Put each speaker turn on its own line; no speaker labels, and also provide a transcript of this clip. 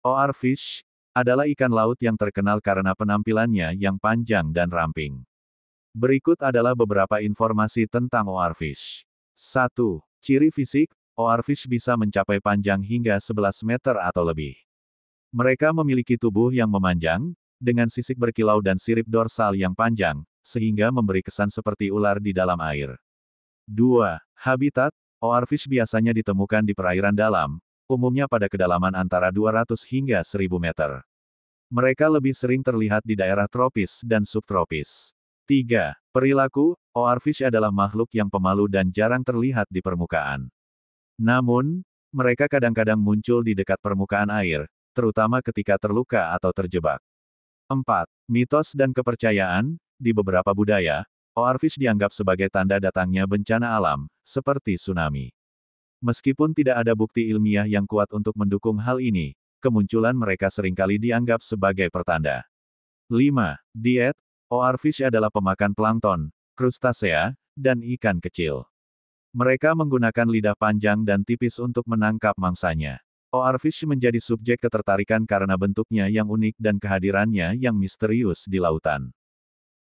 Oarfish adalah ikan laut yang terkenal karena penampilannya yang panjang dan ramping. Berikut adalah beberapa informasi tentang oarfish: Fish. 1. Ciri fisik, Oarfish bisa mencapai panjang hingga 11 meter atau lebih. Mereka memiliki tubuh yang memanjang, dengan sisik berkilau dan sirip dorsal yang panjang, sehingga memberi kesan seperti ular di dalam air. 2. Habitat, Oarfish biasanya ditemukan di perairan dalam, umumnya pada kedalaman antara 200 hingga 1000 meter. Mereka lebih sering terlihat di daerah tropis dan subtropis. 3. Perilaku, oarfish adalah makhluk yang pemalu dan jarang terlihat di permukaan. Namun, mereka kadang-kadang muncul di dekat permukaan air, terutama ketika terluka atau terjebak. 4. Mitos dan kepercayaan, di beberapa budaya, oarfish dianggap sebagai tanda datangnya bencana alam, seperti tsunami. Meskipun tidak ada bukti ilmiah yang kuat untuk mendukung hal ini, kemunculan mereka seringkali dianggap sebagai pertanda. 5. Diet, oarfish adalah pemakan plankton, krustasea, dan ikan kecil. Mereka menggunakan lidah panjang dan tipis untuk menangkap mangsanya. Oarfish menjadi subjek ketertarikan karena bentuknya yang unik dan kehadirannya yang misterius di lautan.